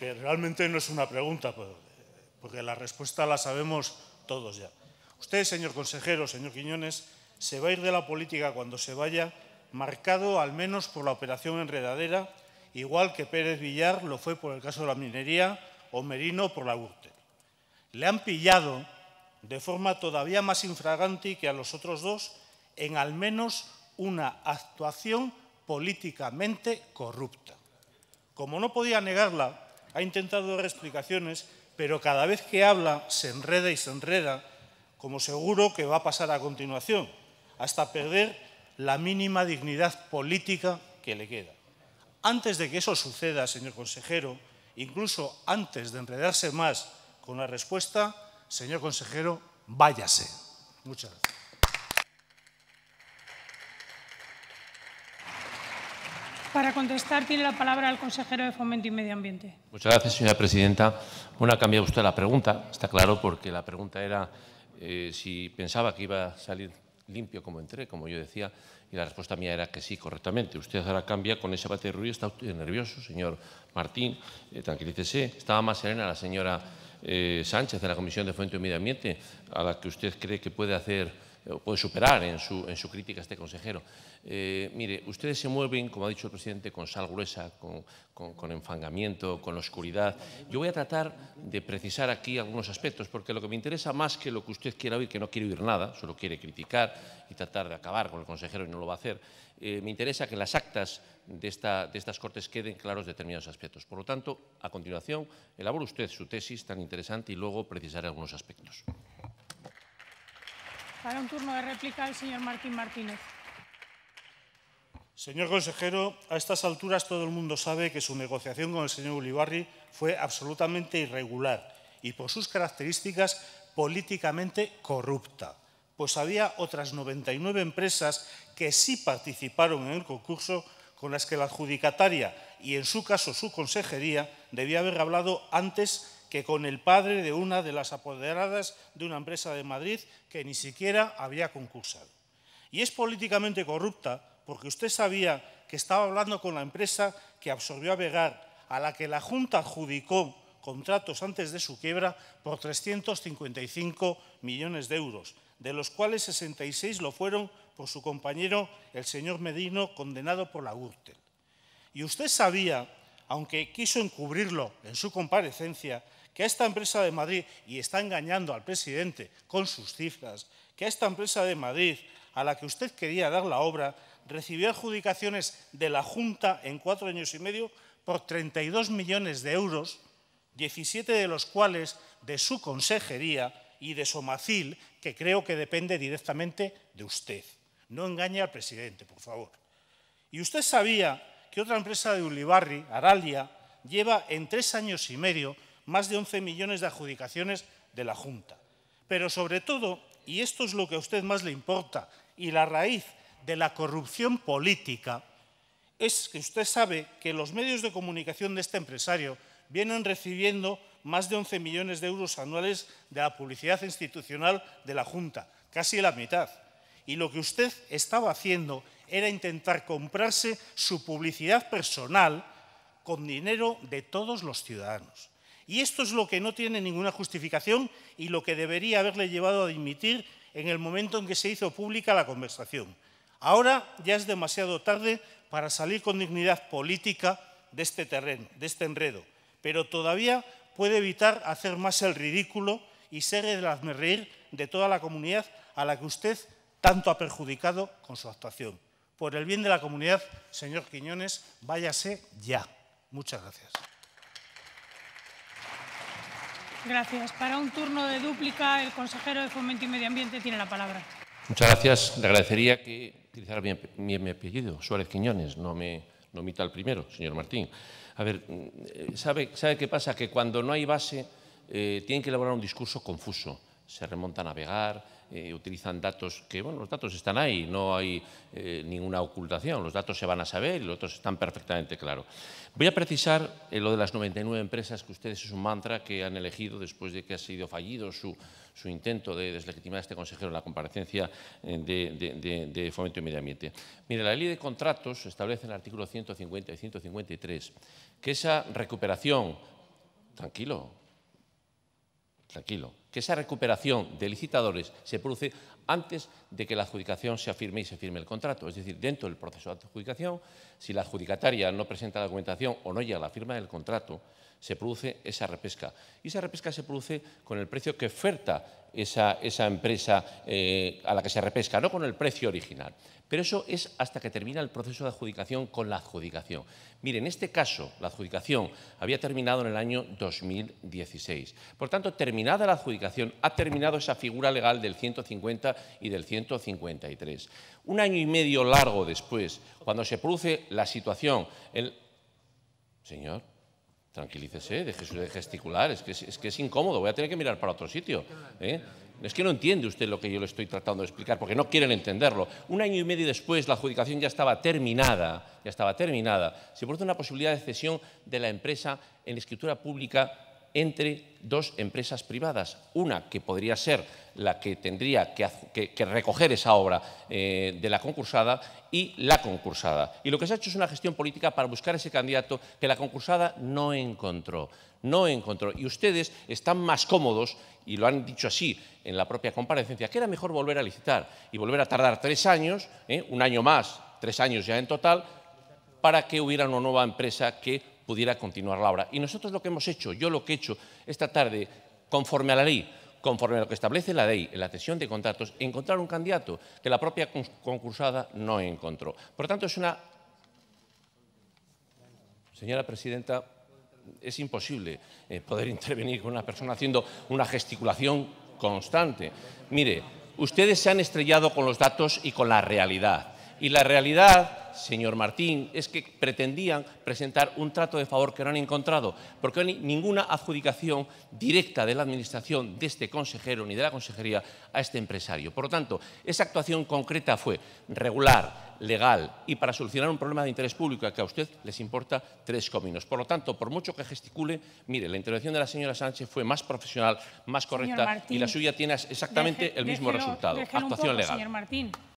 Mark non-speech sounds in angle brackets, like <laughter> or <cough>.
realmente no es una pregunta, pues, porque la respuesta la sabemos todos ya. Usted, señor consejero, señor Quiñones, se va a ir de la política cuando se vaya, marcado al menos por la operación enredadera, igual que Pérez Villar lo fue por el caso de la minería o Merino por la URTE. Le han pillado de forma todavía más infragante que a los otros dos en al menos una actuación políticamente corrupta. Como no podía negarla, ha intentado dar explicaciones, pero cada vez que habla se enreda y se enreda, como seguro que va a pasar a continuación, hasta perder la mínima dignidad política que le queda. Antes de que eso suceda, señor consejero, incluso antes de enredarse más con la respuesta, señor consejero, váyase. Muchas gracias. Para contestar tiene la palabra el consejero de Fomento y Medio Ambiente. Muchas gracias, señora presidenta. Bueno, ha cambiado usted la pregunta, está claro, porque la pregunta era eh, si pensaba que iba a salir limpio como entré, como yo decía, y la respuesta mía era que sí, correctamente. Usted ahora cambia con ese bate de ruido, está nervioso, señor Martín, eh, tranquilícese. Estaba más serena la señora eh, Sánchez de la Comisión de Fomento y Medio Ambiente, a la que usted cree que puede hacer eh, puede superar en su, crítica este consejero. Eh, mire, ustedes se mueven, como ha dicho el presidente, con sal gruesa, con, enfangamiento, con oscuridad. Yo voy a tratar de precisar aquí algunos aspectos, porque lo que me interesa más que lo que usted quiera oír, que no quiere oír nada, solo quiere criticar y tratar de acabar con el consejero y no lo va a hacer, eh, me interesa que las actas de estas Cortes queden claros determinados aspectos. Por lo tanto, a continuación, elabore usted su tesis tan interesante y luego precisaré algunos aspectos. Para un turno de réplica, el señor Martín Martínez. Señor consejero, a estas alturas todo el mundo sabe que su negociación con el señor Ulibarri fue absolutamente irregular y por sus características políticamente corrupta, pues había otras 99 empresas que sí participaron en el concurso con las que la adjudicataria y en su caso su consejería debía haber hablado antes que con el padre de una de las apoderadas de una empresa de Madrid que ni siquiera había concursado. Y es políticamente corrupta porque usted sabía que estaba hablando con la empresa que absorbió a Vegar, a la que la Junta adjudicó contratos antes de su quiebra por 355 millones de euros, de los cuales 66 lo fueron por su compañero, el señor Medino, condenado por la Gürtel. Y usted sabía aunque quiso encubrirlo en su comparecencia, que esta empresa de Madrid, y está engañando al presidente con sus cifras, que esta empresa de Madrid, a la que usted quería dar la obra, recibió adjudicaciones de la Junta en cuatro años y medio por 32 millones de euros, 17 de los cuales de su consejería y de Somacil, que creo que depende directamente de usted. No engañe al presidente, por favor. Y usted sabía que otra empresa de Ulibarri, Aralia, lleva en tres años y medio más de 11 millones de adjudicaciones de la Junta. Pero sobre todo, y esto es lo que a usted más le importa, y la raíz de la corrupción política, es que usted sabe que los medios de comunicación de este empresario vienen recibiendo más de 11 millones de euros anuales de la publicidad institucional de la Junta, casi la mitad. Y lo que usted estaba haciendo era intentar comprarse su publicidad personal con dinero de todos los ciudadanos. Y esto es lo que no tiene ninguna justificación y lo que debería haberle llevado a dimitir en el momento en que se hizo pública la conversación. Ahora ya es demasiado tarde para salir con dignidad política de este terreno, de este enredo, pero todavía puede evitar hacer más el ridículo y ser el hazmerreír de toda la comunidad a la que usted tanto ha perjudicado con su actuación. Por el bien de la comunidad, señor Quiñones, váyase ya. Muchas gracias. Gracias. Para un turno de dúplica, el consejero de Fomento y Medio Ambiente tiene la palabra. Muchas gracias. Le agradecería que utilizara mi, mi, apellido, Suárez Quiñones, no me no el primero, señor Martín. A ver, mm, ¿sabe, sabe qué pasa? Que cuando no hay base eh, tienen que elaborar un discurso confuso. Se remonta a navegar, eh, utilizan datos que, bueno, los datos están ahí, no hay eh, ninguna ocultación, los datos se van a saber y los otros están perfectamente claros. Voy a precisar eh, lo de las 99 empresas que ustedes es un mantra que han elegido después de que ha sido fallido su, intento de deslegitimar a este consejero en la comparecencia de, de, Fomento y Medio Ambiente. Mire, la ley de contratos establece en el artículo 150 y 153 que esa recuperación, tranquilo, tranquilo, que esa recuperación de licitadores se produce antes de que la adjudicación se afirme y se firme el contrato. Es decir, dentro del proceso de adjudicación, si la adjudicataria no presenta la documentación o no llega a la firma del contrato, se produce esa repesca. Y esa repesca se produce con el precio que oferta esa, empresa eh, a la que se repesca, no con el precio original. Pero eso es hasta que termina el proceso de adjudicación con la adjudicación. Mire, en este caso, la adjudicación había terminado en el año 2016. Por tanto, terminada la adjudicación, ha terminado esa figura legal del 150 y del 153. Un año y medio largo después, cuando se produce la situación... El... Señor tranquilícese, deje de gesticular, es que es, incómodo, voy a tener que mirar para otro sitio. ¿eh? Es que no entiende usted lo que yo le estoy tratando de explicar, porque no quieren entenderlo. Un año y medio después la adjudicación ya estaba terminada, ya estaba terminada. Se produce una posibilidad de cesión de la empresa en escritura pública entre dos empresas privadas. Una que podría ser la que tendría que, recoger esa obra eh, de la concursada y la concursada. Y lo que se ha hecho es una gestión política para buscar ese candidato que la concursada no encontró. No encontró. Y ustedes están más cómodos, y lo han dicho así en la propia comparecencia, que era mejor volver a licitar y volver a tardar tres años, eh, un año más, tres años ya en total, para que hubiera una nueva empresa que pudiera continuar la obra. Y nosotros lo que hemos hecho, yo lo que he hecho esta tarde, conforme a la ley, conforme a lo que establece la ley en la cesión de contratos, encontrar un candidato que la propia concursada no encontró. Por lo tanto, es una... Señora Presidenta, es imposible eh, poder <laughs> intervenir con una persona haciendo una gesticulación constante. Mire, ustedes se han estrellado con los datos y con la realidad. Y la realidad señor Martín, es que pretendían presentar un trato de favor que no han encontrado, porque no hay ninguna adjudicación directa de la Administración, de este consejero ni de la consejería, a este empresario. Por lo tanto, esa actuación concreta fue regular, legal y para solucionar un problema de interés público que a usted les importa tres cominos. Por lo tanto, por mucho que gesticule, mire, la intervención de la señora Sánchez fue más profesional, más correcta y la suya tiene exactamente el mismo resultado. Actuación legal.